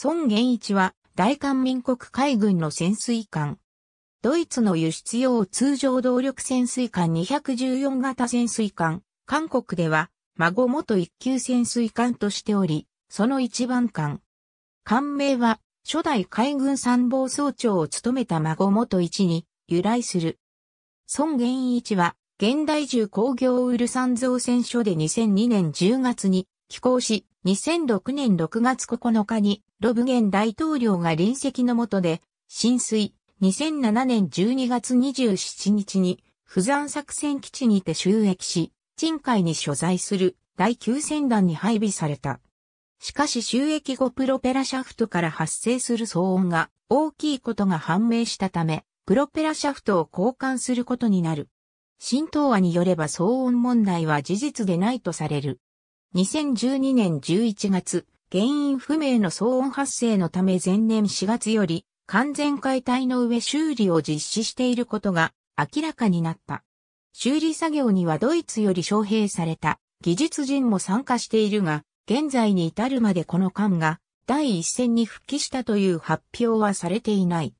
孫元一は大韓民国海軍の潜水艦。ドイツの輸出用通常動力潜水艦214型潜水艦、韓国では孫元一級潜水艦としており、その一番艦。艦名は初代海軍参謀総長を務めた孫元一に由来する。孫元一は現代重工業ウルサン造船所で2002年10月に寄港し、2006年6月9日に、ロブゲン大統領が臨席の下で、浸水、2007年12月27日に、不山作戦基地にて収益し、賃海に所在する第9船団に配備された。しかし収益後プロペラシャフトから発生する騒音が大きいことが判明したため、プロペラシャフトを交換することになる。新東亜によれば騒音問題は事実でないとされる。2012年11月、原因不明の騒音発生のため前年4月より完全解体の上修理を実施していることが明らかになった。修理作業にはドイツより招聘された技術人も参加しているが、現在に至るまでこの間が第一線に復帰したという発表はされていない。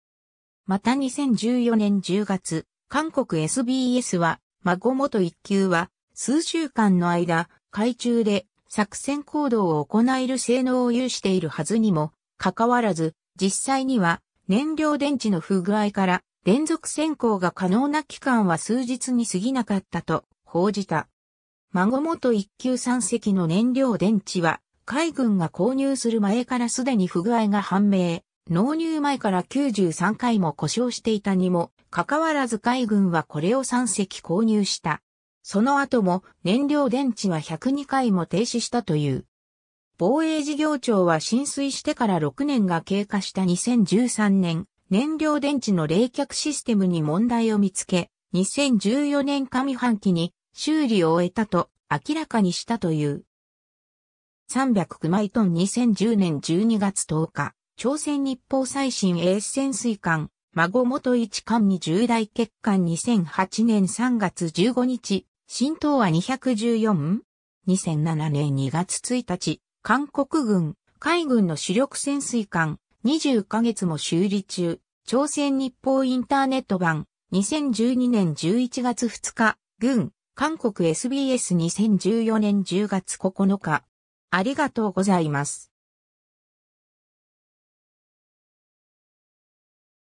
また2014年10月、韓国 SBS は、孫元一級は、数週間の間、海中で作戦行動を行える性能を有しているはずにも、かかわらず、実際には燃料電池の不具合から連続先行が可能な期間は数日に過ぎなかったと報じた。孫元一級三隻の燃料電池は海軍が購入する前からすでに不具合が判明。納入前から93回も故障していたにも、かかわらず海軍はこれを3隻購入した。その後も燃料電池は102回も停止したという。防衛事業庁は浸水してから6年が経過した2013年、燃料電池の冷却システムに問題を見つけ、2014年上半期に修理を終えたと明らかにしたという。300マイトン2010年12月10日、朝鮮日報最新エース潜水艦、孫元一艦に重大欠陥2008年3月15日、新東亜 214?2007 年2月1日、韓国軍、海軍の主力潜水艦、20ヶ月も修理中、朝鮮日報インターネット版、2012年11月2日、軍、韓国 SBS2014 年10月9日。ありがとうございます。